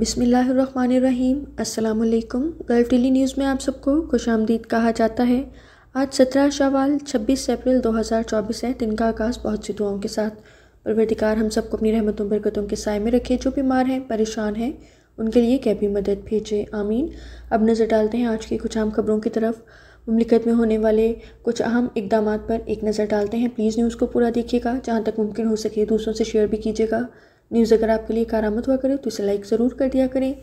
बिसमीम् अल्लाम gulf daily news में आप सबको खुश आमदीद कहा जाता है आज सत्रह शवाल छब्बीस अप्रैल 2024 है दिन का आकाश बहुत सी दुआओं के साथ परवरदिगार हम सबको अपनी रहमतों बरकतों के साय में रखे जो बीमार हैं परेशान हैं उनके लिए कैबी मदद भेजे आमीन अब नज़र डालते हैं आज की कुछ आम खबरों की तरफ ममलिकत में होने वाले कुछ अहम इकदाम पर एक नज़र डालते हैं प्लीज़ न्यूज़ को पूरा देखिएगा जहाँ तक मुमकिन हो सके दूसरों से शेयर भी कीजिएगा न्यूज़ अगर आपके लिए कारामत हुआ करे तो इसे लाइक ज़रूर कर दिया करें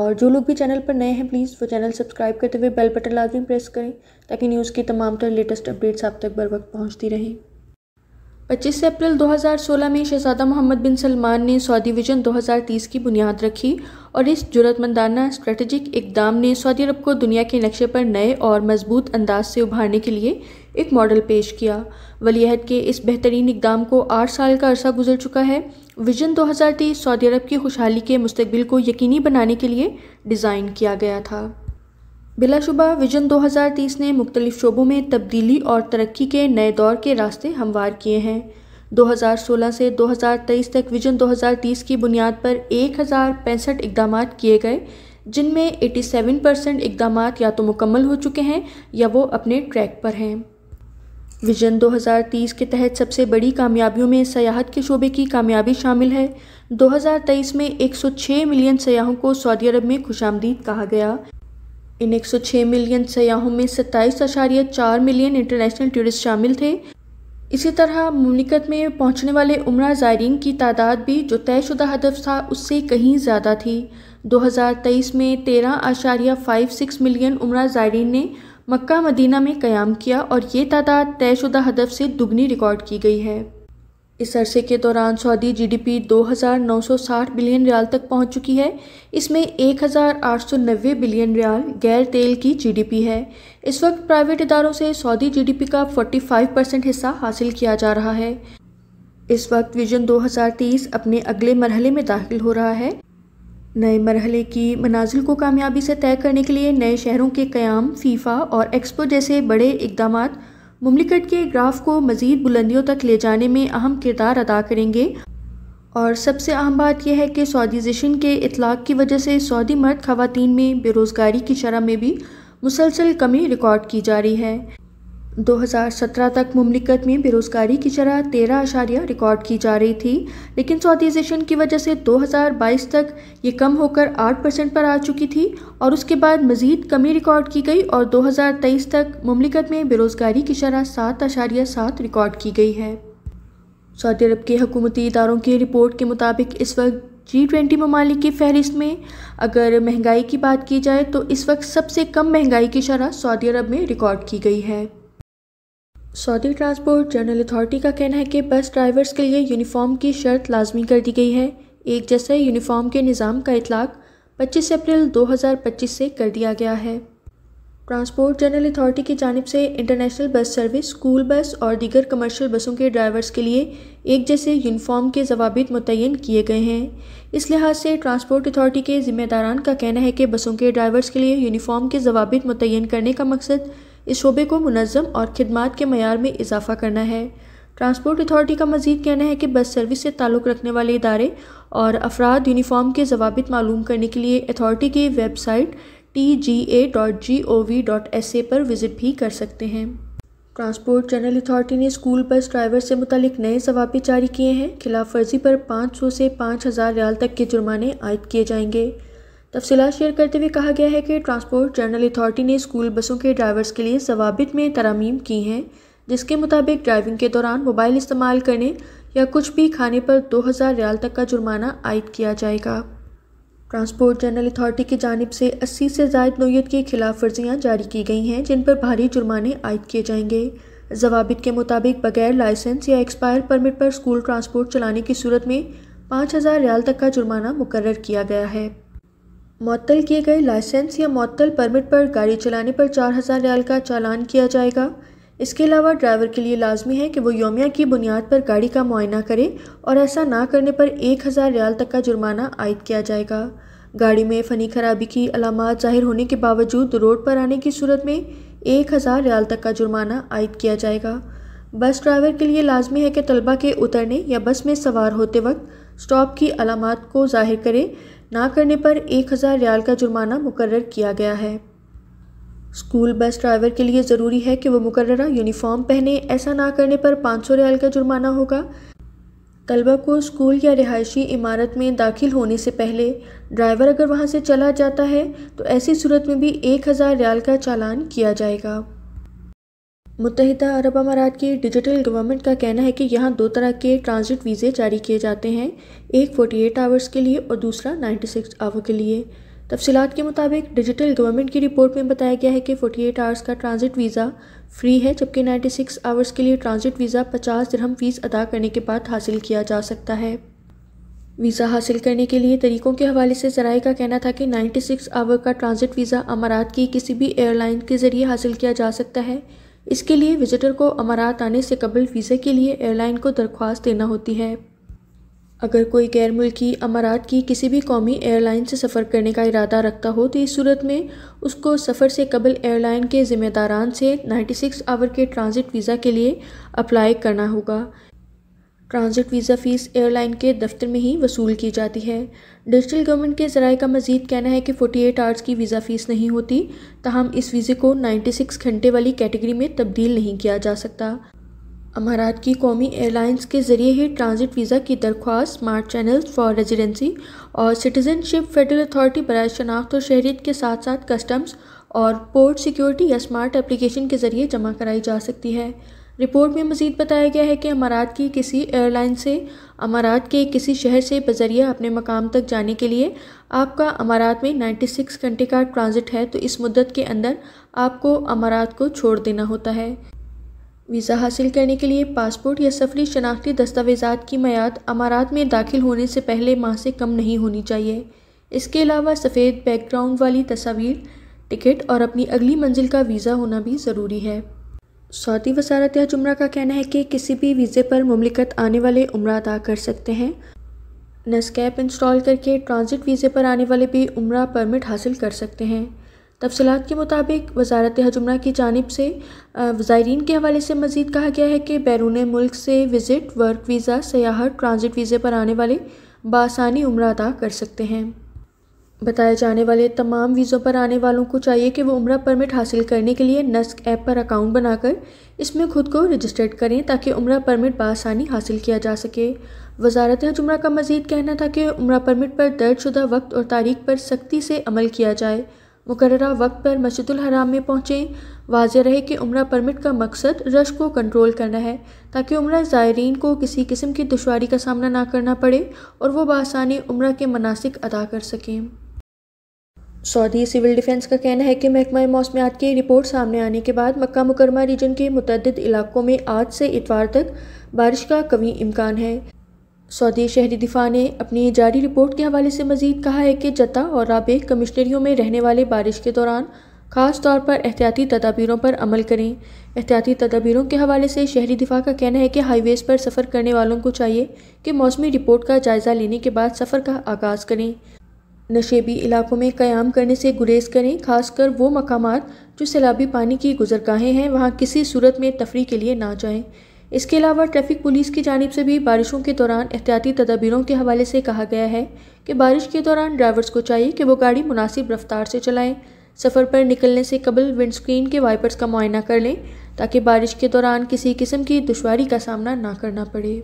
और जो लोग भी चैनल पर नए हैं प्लीज़ वो चैनल सब्सक्राइब करते हुए बेल बटन लाजमी प्रेस करें ताकि न्यूज़ की तमाम तर लेटेस्ट अपडेट्स आप तक बर वक्त पहुँचती रहें 25 अप्रैल 2016 में शहजादा मोहम्मद बिन सलमान ने सऊदी विजन 2030 की बुनियाद रखी और इस जरूरतमंदाना स्ट्रेटजिक इकदाम ने सऊदी अरब को दुनिया के नक्शे पर नए और मजबूत अंदाज से उभारने के लिए एक मॉडल पेश किया वलीहद के इस बेहतरीन इकदाम को आठ साल का अरसा गुजर चुका है विजन 2030 सऊदी अरब की खुशहाली के मुस्तबिल को यकीनी बनाने के लिए डिज़ाइन किया गया था बिलाशुबा विजन 2030 ने मुख्तलिफ़ शोबों में तब्दीली और तरक्की के नए दौर के रास्ते हमवार किए हैं 2016 से 2023 तक विजन 2030 की बुनियाद पर एक हज़ार इकदाम किए गए जिनमें 87 परसेंट इकदाम या तो मुकम्मल हो चुके हैं या वो अपने ट्रैक पर हैं विजन 2030 के तहत सबसे बड़ी कामयाबियों में सयाहत के शोबे की कामयाबी शामिल है 2023 में 106 मिलियन सयाहों को सऊदी अरब में खुशामदीद कहा गया इन 106 मिलियन सयाहों में सत्ताईस अशारिया चार मिलियन इंटरनेशनल टूरिस्ट शामिल थे इसी तरह ममलिकत में पहुंचने वाले उम्र ज़ायरीन की तादाद भी जो तयशुदा हदफ था उससे कहीं ज़्यादा थी 2023 में तेरह आशारिया फाइव सिक्स मिलियन उम्र ज़ायरीन ने मक्का मदीना में क़्याम किया और ये तादाद तयशुदा हदफ से दुगनी रिकॉर्ड की गई है इस अरसे के दौरान सऊदी जीडीपी 2,960 बिलियन रियाल तक पहुंच चुकी है इसमें 1,890 बिलियन रियाल गैर तेल की जीडीपी है इस वक्त प्राइवेट इदारों से सऊदी जीडीपी का 45 परसेंट हिस्सा हासिल किया जा रहा है इस वक्त विजन 2030 अपने अगले मरहले में दाखिल हो रहा है नए मरहले की मनाजिल को कामयाबी से तय करने के लिए नए शहरों के क्याम फीफा और एक्सपो जैसे बड़े इकदाम ममलिकट के ग्राफ को मज़ीद बुलंदियों तक ले जाने में अहम किरदार अदा करेंगे और सबसे अहम बात यह है कि सऊदीजेशन के इतलाक़ की वजह से सऊदी मर्द खवतान में बेरोज़गारी की शरह में भी मुसलसल कमी रिकॉर्ड की जा रही है 2017 तक ममलिकत में बेरोज़गारी की शरह तेरह आशारिया रिकॉर्ड की जा रही थी लेकिन सऊदीज़ेशन की वजह से 2022 तक ये कम होकर 8 परसेंट पर आ चुकी थी और उसके बाद मज़ीद कमी रिकॉर्ड की गई और 2023 तक ममलिकत में बेरोज़गारी की शरह सात आशारिया सात रिकॉर्ड की गई है सऊदी अरब के हकूमती इदारों की रिपोर्ट के मुताबिक इस वक्त जी ट्वेंटी ममालिक की फहरिस्त में अगर महंगाई की बात की जाए तो इस वक्त सबसे कम महंगाई की शरह सऊदी अरब में रिकॉर्ड की गई है सऊदी ट्रांसपोर्ट जनरल अथॉरिटी का कहना है कि बस ड्राइवर्स के लिए यूनिफॉर्म की शर्त लाजमी कर दी गई है एक जैसे यूनिफॉर्म के निज़ाम का इतलाक 25 अप्रैल 2025 से कर दिया गया है ट्रांसपोर्ट जनरल अथॉरिटी की जानब से international bus service school bus और दीगर कमर्शियल बसों के ड्राइवर्स के लिए एक जैसे यूनिफॉर्म के जवाबित मुतन किए गए हैं इस लिहाज से ट्रांसपोर्ट अथॉरिटी के ज़िम्मेदारान का कहना है कि बसों के ड्राइवर्स के लिए यूनिफॉर्म के जवाबित मुतन करने का मकसद इस शोबे को मनज़म और खदमात के मैार में इजाफा करना है ट्रांसपोर्ट अथॉरिटी का मजीद कहना है कि बस सर्विस से ताल्लुक़ रखने वाले इदारे और अफराद यूनिफॉर्म के जवाब मालूम करने के लिए अथॉरिटी की website T G A dot G O V dot S A पर विज़िट भी कर सकते हैं ट्रांसपोर्ट जनरल अथॉरिटी ने स्कूल बस ड्राइवर से मुतलिक नए जवाब जारी किए हैं खिलाफ वर्जी पर पाँच सौ से पाँच हज़ार रियाल तक के जुर्माने आयद किए जाएंगे तफसीत शेयर करते हुए कहा गया है कि ट्रांसपोर्ट जनरल अथॉरिटी ने स्कूल बसों के ड्राइवर्स के लिए जवाबित में तरामीम की हैं जिसके मुताबिक ड्राइविंग के दौरान मोबाइल इस्तेमाल करने या कुछ भी खाने पर दो हज़ार रियाल तक का जुर्माना आयद किया जाएगा ट्रांसपोर्ट जनरल अथॉरिटी की जानब से अस्सी से जायद नोयत की खिलाफ वर्जियाँ जारी की गई हैं जिन पर भारी जुर्माने आयद किए जाएंगे जवाबित के मुताबिक बगैर लाइसेंस या एक्सपायर परमिट पर स्कूल ट्रांसपोर्ट चलाने की सूरत में पाँच हज़ार रियाल तक का जुर्माना मुकर किया गया है मअतल किए गए लाइसेंस या मअतल परमिट पर गाड़ी चलाने पर चार हज़ार रियाल का चालान किया जाएगा इसके अलावा ड्राइवर के लिए लाजमी है कि वो योमिया की बुनियाद पर गाड़ी का मुआयना करे और ऐसा ना करने पर एक हज़ार रियाल तक का जुर्माना आयद किया जाएगा गाड़ी में फ़नी खराबी की अलामत ज़ाहिर होने के बावजूद रोड पर आने की सूरत में एक हज़ार रियाल तक का जुर्माना आयद किया जाएगा बस ड्राइवर के लिए लाजमी है कि तलबा के उतरने या बस में सवार होते वक्त स्टॉप की अलामत को जाहिर करें ना करने पर एक हज़ार रियाल का जुर्माना मुकर किया गया है स्कूल बस ड्राइवर के लिए ज़रूरी है कि वह मुकर यूनिफॉर्म पहने ऐसा ना करने पर पाँच सौ रियाल का जुर्माना होगा तलबा को स्कूल या रिहायशी इमारत में दाखिल होने से पहले ड्राइवर अगर वहाँ से चला जाता है तो ऐसी सूरत में भी एक हज़ार रियाल का चालान किया जाएगा मुतहदा अरब अमारात की डिजिटल गवर्नमेंट का कहना है कि यहाँ दो तरह के ट्रांजिट वीज़े जारी किए जाते हैं एक 48 आवर्स के लिए और दूसरा 96 आवर के लिए तफसीत के मुताबिक डिजिटल गवर्नमेंट की रिपोर्ट में बताया गया है कि 48 आवर्स का ट्रांजिट वीज़ा फ्री है जबकि 96 आवर्स के लिए ट्रांजिट वीज़ा पचास दरहम फ़ीस अदा करने के बाद हासिल किया जा सकता है वीज़ा हासिल करने के लिए तरीक़ों के हवाले से जराए का कहना था कि 96 आवर का ट्रांजिट वीज़ा अमारात की किसी भी एयरलाइन के ज़रिए हासिल किया जा सकता है इसके लिए विजिटर को अमारात आने से कबल वीज़ा के लिए एयरलाइन को दरख्वास्त देना होती है अगर कोई गैर मुल्की अमारात की किसी भी कौमी एयरलाइन से सफ़र करने का इरादा रखता हो तो इस सूरत में उसको सफ़र से कबल एयरलाइन के ज़िम्मेदारान से 96 आवर के ट्रांज़िट वीज़ा के लिए अप्लाई करना होगा ट्रांज़िट वीज़ा फ़ीस एयरलाइन के दफ्तर में ही वसूल की जाती है डिजिटल गवर्नमेंट के ज़रा का मजीद कहना है कि 48 आवर्स की वीज़ा फ़ीस नहीं होती तहम इस वीज़े को 96 घंटे वाली कैटेगरी में तब्दील नहीं किया जा सकता अमारात की कौमी एयरलाइंस के ज़रिए ही ट्रांज़िट वीज़ा की दरख्वास्त स्मार्ट चैनल फॉर रेजिडेंसी और सिटीज़नशिप फेडरल अथॉरिटी बरए शनाख्त और शहरीत के साथ साथ कस्टम्स और पोर्ट सिक्योरिटी या स्मार्ट एप्लीकेशन के ज़रिए जमा कराई जा सकती है रिपोर्ट में मजीद बताया गया है कि अमारात की किसी एयरलाइन से अमारात के किसी शहर से बजरिया अपने मकाम तक जाने के लिए आपका अमारात में 96 घंटे का ट्रांज़िट है तो इस मुद्दत के अंदर आपको अमारात को छोड़ देना होता है वीज़ा हासिल करने के लिए पासपोर्ट या सफरी शनाख्ती दस्तावेज़ा की मैद अमारात में दाखिल होने से पहले माह से कम नहीं होनी चाहिए इसके अलावा सफ़ेद बैकग्राउंड वाली तस्वीर टिकट और अपनी अगली मंजिल का वीज़ा होना भी ज़रूरी है सऊदी वजारत उम्र का कहना है कि किसी भी वीज़े पर ममलिकत आने वाले उम्र अदा कर सकते हैं नस्कैप इंस्टॉल करके ट्रांज़िट वीज़े पर आने वाले भी उम्र परमिट हासिल कर सकते हैं तफसलत के मुताबिक वजारत हज उम्र की जानब से ज़ायरीन के हवाले से मज़ीद कहा गया है कि बैरून मुल्क से विज़िट वर्क वीज़ा सयाहत ट्रांज़िट वीज़े पर आने वाले बासानी उम्र अदा कर सकते हैं बताए जाने वाले तमाम वीज़ों पर आने वालों को चाहिए कि वो उम्र परमिट हासिल करने के लिए नस्क ऐप पर अकाउंट बनाकर इसमें खुद को रजिस्टर्ड करें ताकि उम्र परमिट बसानी हासिल किया जा सके वजारत हज उम्र का मजीद कहना था कि उम्र परमिट पर दर्जशुदा वक्त और तारीख पर सख्ती से अमल किया जाए मुकर वक्त पर मस्जिद हराम में पहुँचें वाज रहे कि उम्र परमिट का मकसद रश को कंट्रोल करना है ताकि उम्र ज़ायरीन को किसी किस्म की दुशारी का सामना ना करना पड़े और वह बसानी उम्र के मनासिक अदा कर सकें सऊदी सिविल डिफेंस का कहना है कि महकमा मौसमियात की रिपोर्ट सामने आने के बाद मक्का मुकरमा रीजन के मुतद इलाकों में आज से इतवार तक बारिश का कमी इम्कान है सऊदी शहरी दिफा ने अपनी जारी रिपोर्ट के हवाले से मजीद कहा है कि जता और राबे कमिश्नरियों में रहने वाले बारिश के दौरान खास तौर पर एहतियाती तदाबीरों पर अमल करें एहतियाती तदाबीरों के हवाले से शहरी दिफा का कहना है कि हाईवेज़ पर सफ़र करने वालों को चाहिए कि मौसमी रिपोर्ट का जायज़ा लेने के बाद सफ़र का आगाज़ करें नशेबी इलाकों में क़्याम करने से गुरेज करें खासकर वो मकाम जो सैलाबी पानी की गुजरगाहें हैं वहाँ किसी सूरत में तफरी के लिए ना जाएँ इसके अलावा ट्रैफिक पुलिस की जानब से भी बारिशों के दौरान एहतियाती तदाबीरों के हवाले से कहा गया है कि बारिश के दौरान ड्राइवर्स को चाहिए कि वो गाड़ी मुनासिब रफ्तार से चलाएं सफ़र पर निकलने से कबल विंडस्क्रीन के वाइपर्स का मुआयना कर लें ताकि बारिश के दौरान किसी किस्म की दुशारी का सामना ना करना पड़े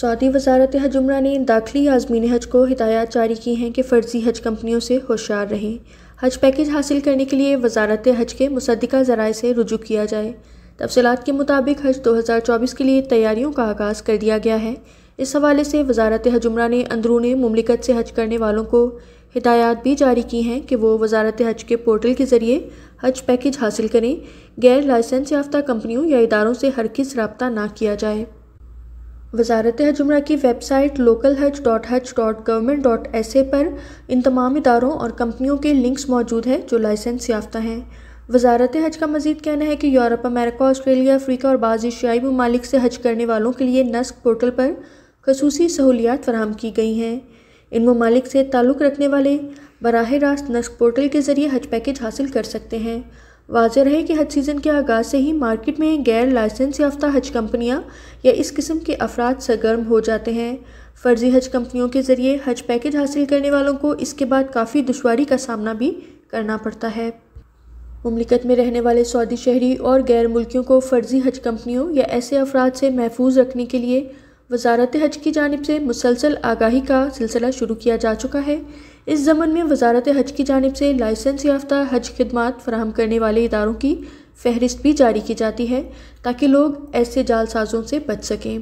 सऊदी वजारत हज उम्र ने दाखिली आजमीन हज को हिदायत जारी की हैं कि फ़र्जी हज कंपनियों से होशियार रहें हज पैकेज हासिल करने के लिए वजारत हज के मुसदा ज़रा से रुजू किया जाए तफसलत के मुताबिक हज 2024 के लिए तैयारियों का आगाज़ कर दिया गया है इस हवाले से वजारत हज उम्र ने अंदरून ममलिकत से हज करने वालों को हिदायत भी जारी की हैं कि वो वजारत हज के पोर्टल के ज़रिए हज पैकेज हासिल करें गैर लाइसेंस याफ्ता कंपनियों या इदारों से हर किस रबता ना किया जाए वजारत हजमरा की वेबसाइट लोकल हज डॉट हज dot government dot S A पर इन तमाम इदारों और कंपनियों के लिंक्स मौजूद हैं जो लाइसेंस याफ्ता हैं वजारत हज का मजीद कहना है कि यूरोप अमेरिका ऑस्ट्रेलिया अफ्रीका और बाज़ एशियाई ममालिक से हज करने वालों के लिए नस्क पोर्टल पर खसूस सहूलियात फराम की गई हैं इन ममालिक से ताल्लुक़ रखने वाले बरह रास्त नस्क पोर्टल के ज़रिए हज पैकेज हासिल कर सकते हैं वाज रहे कि हज सीज़न के आगाज़ से ही मार्केट में गैर लाइसेंस याफ्ता हज कंपनियां या इस किस्म के अफराद सरगर्म हो जाते हैं फ़र्जी हज कंपनियों के ज़रिए हज पैकेज हासिल करने वालों को इसके बाद काफ़ी दुशारी का सामना भी करना पड़ता है ममलिकत में रहने वाले सऊदी शहरी और गैर मुल्कियों को फ़र्जी हज कंपनियों या ऐसे अफराद से महफूज रखने के लिए वजारत हज की जानब से मुसलसल आगाही का सिलसिला शुरू किया जा चुका है इस जमन में वजारत हज की जानब से लाइसेंस याफ्ता हज खदमात फराहम करने वाले इदारों की फहरिस्त भी जारी की जाती है ताकि लोग ऐसे जालसाजों से बच सकें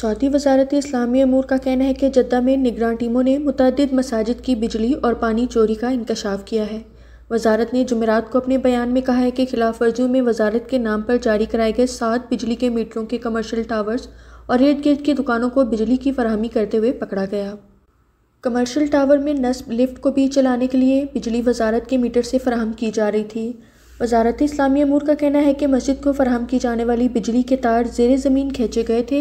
सऊदी वजारत इस्लामी अमूर का कहना है कि जद्दा में निगरान टीमों ने मुतद मसाजिद की बिजली और पानी चोरी का इंकशाफ किया है वजारत ने जमेरात को अपने बयान में कहा है कि खिलाफ वर्जियों में वजारत के नाम पर जारी कराए गए सात बिजली के मीटरों के कमर्शल टावर्स और इर्द गिर्द की दुकानों को बिजली की फरहमी करते हुए पकड़ा गया कमर्शियल टावर में नस्ब लिफ्ट को भी चलाने के लिए बिजली वजारत के मीटर से फराहम की जा रही थी वजारत इस्लामी अमूर का कहना है कि मस्जिद को फराहम की जाने वाली बिजली के तार जेर ज़मीन खींचे गए थे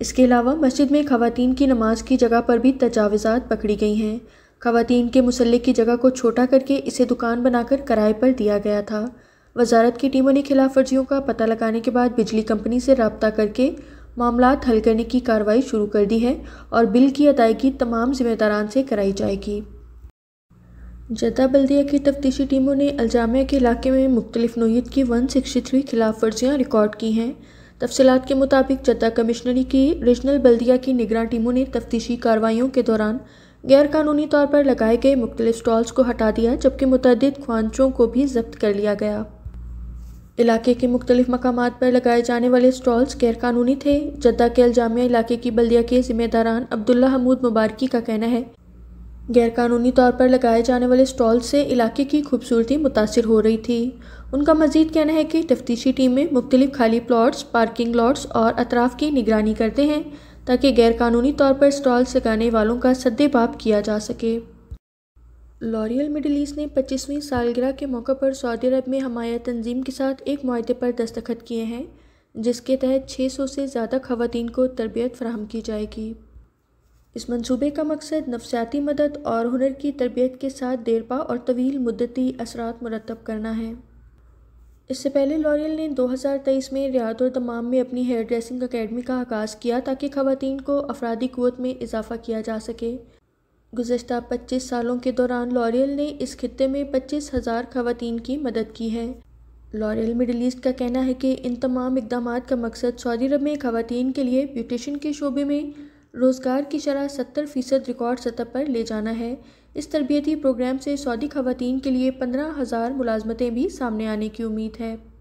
इसके अलावा मस्जिद में खातन की नमाज की जगह पर भी तजावज़ात पकड़ी गई हैं खातन के मसल की जगह को छोटा करके इसे दुकान बनाकर किराए पर दिया गया था वजारत की टीमों ने खिलाफ वर्जियों का पता लगाने के बाद बिजली कंपनी से रबता करके मामला हल करने की कार्रवाई शुरू कर दी है और बिल की अदायगी तमाम जिम्मेदारान से कराई जाएगी जद्दा बल्दिया की तफ्तीशी टीमों ने अल्जामिया के इलाके में मुख्तलिफ नोयत की वन सिक्सटी थ्री खिलाफ वर्जियाँ रिकॉर्ड की हैं तफसलत के मुताबिक जद्दा कमिश्नरी की रीजनल बल्दिया की निगरान टीमों ने तफ्तीशी कार्रवाइयों के दौरान गैरकानूनी तौर पर लगाए गए मुख्तलिफ स्टॉल्स को हटा दिया जबकि मुतद खानचों को भी जब्त कर लिया गया इलाके के मुख्तलिफ मकाम पर लगाए जाने वाले स्टॉल्स गैर कानूनी थे जद्दा के अलजामिया इलाके की बल्दिया के जिम्मेदारान अब्दुल्ला हमूद मुबारकी का कहना है गैरकानूनी तौर पर लगाए जाने वाले स्टॉल से इलाके की खूबसूरती मुतासर हो रही थी उनका मजीद कहना है कि तफ्तीशी टीमें मुख्तलिफ खाली प्लाट्स पार्किंग लॉट्स और अतराफ की निगरानी करते हैं ताकि गैरकानूनी तौर पर स्टॉल लगाने वालों का सद्देबाब किया जा सके लॉरियल मिडिल ईस्ट ने पच्चीसवीं सालगिरह के मौके पर सऊदी अरब में हमाया तंजीम के साथ एक माहे पर दस्तखत किए हैं जिसके तहत 600 से ज़्यादा खवतान को तरबियत फ्राहम की जाएगी इस मंसूबे का मकसद नफसियाती मदद और हुनर की तरबियत के साथ देरपा और तवील मुद्दती असरा मरतब करना है इससे पहले लॉरियल ने 2023 में रियाद और तमाम में अपनी हेयर ड्रेसिंग अकेडमी का आगाज़ किया ताकि खवतान को अफराधी क़वत में इजाफ़ा किया जा सके गुज्त 25 सालों के दौरान लॉरियल ने इस खत्े में पच्चीस हज़ार खातन की मदद की है लॉरियल मिडल ईस्ट का कहना है कि इन तमाम इकदाम का मकसद सऊदी अरब में खातन के लिए ब्यूटिशन के शोबे में रोज़गार की शरह सत्तर फ़ीसद रिकॉर्ड सतह पर ले जाना है इस तरबियती प्रोग्राम से सऊदी खातन के लिए पंद्रह हज़ार मुलाजमतें भी सामने आने की उम्मीद है